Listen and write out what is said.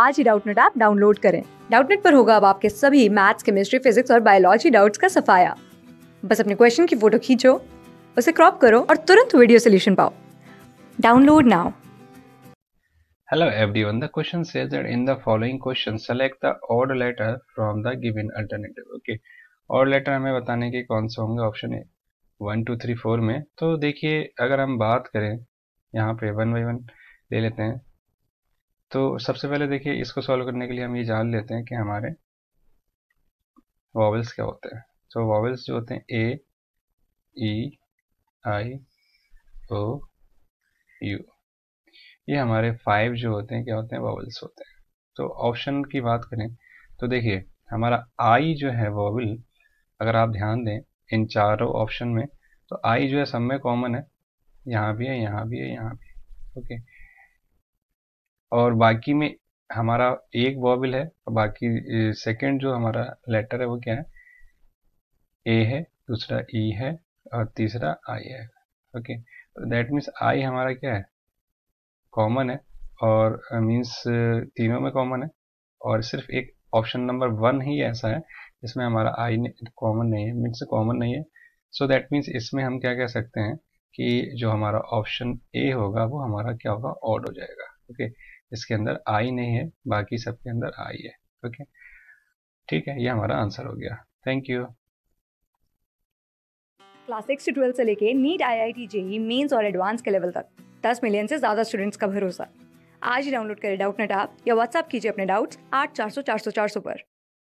आज ही Doubtnut app download करें डाउटनेट पर होगा अब आपके सभी मैथ्स केमिस्ट्री फिजिक्स और बायोलॉजी डाउट्स का सफाया बस अपने क्वेश्चन की फोटो खींचो उसे क्रॉप करो और तुरंत वीडियो सोल्यूशन पाओ download now Hello everyone, the question says that in the following question, select the odd letter from the given alternative. Okay, odd letter हमें बताने के कौन से होंगे option A one two three four में तो देखिए अगर हम बात करें यहाँ पे वन बाई वन ले लेते हैं तो सबसे पहले देखिए इसको सॉल्व करने के लिए हम ये जान लेते हैं कि हमारे वॉवल्स क्या होते हैं तो वॉवल्स जो होते हैं ए ई आई ओ यू ये हमारे फाइव जो होते हैं क्या होते हैं वॉवल्स होते हैं तो ऑप्शन की बात करें तो देखिए हमारा आई जो है वॉवल अगर आप ध्यान दें इन चारों ऑप्शन में तो आई जो है सब में कॉमन है यहाँ भी है यहाँ भी है यहाँ भी ओके okay. और बाकी में हमारा एक वॉवल है और बाकी सेकंड जो हमारा लेटर है वो क्या है ए है दूसरा ई e है और तीसरा आई है ओके तो दैट मीन्स आई हमारा क्या है कॉमन है और मीन्स तीनों में कॉमन है और सिर्फ एक ऑप्शन नंबर वन ही ऐसा है जिसमें हमारा आई कॉमन नहीं है मीन्स कॉमन नहीं है सो दैट मीन्स इसमें हम क्या कह सकते हैं कि जो हमारा ऑप्शन ए होगा वो हमारा क्या होगा ऑड हो जाएगा ओके okay? इसके अंदर आई नहीं है बाकी सबके अंदर आई है ओके ठीक है ये हमारा आंसर हो गया थैंक यू क्लास सिक्स से ट्वेल्थ से लेके NEET I I T JEE mains और एडवांस के लेवल तक दस मिलियन से ज़्यादा स्टूडेंट्स का भरोसा आज ही डाउनलोड करें डाउट नेट आप या व्हाट्सअप कीजिए अपने डाउट्स आठ चार सौ चार सौ चार सौ पर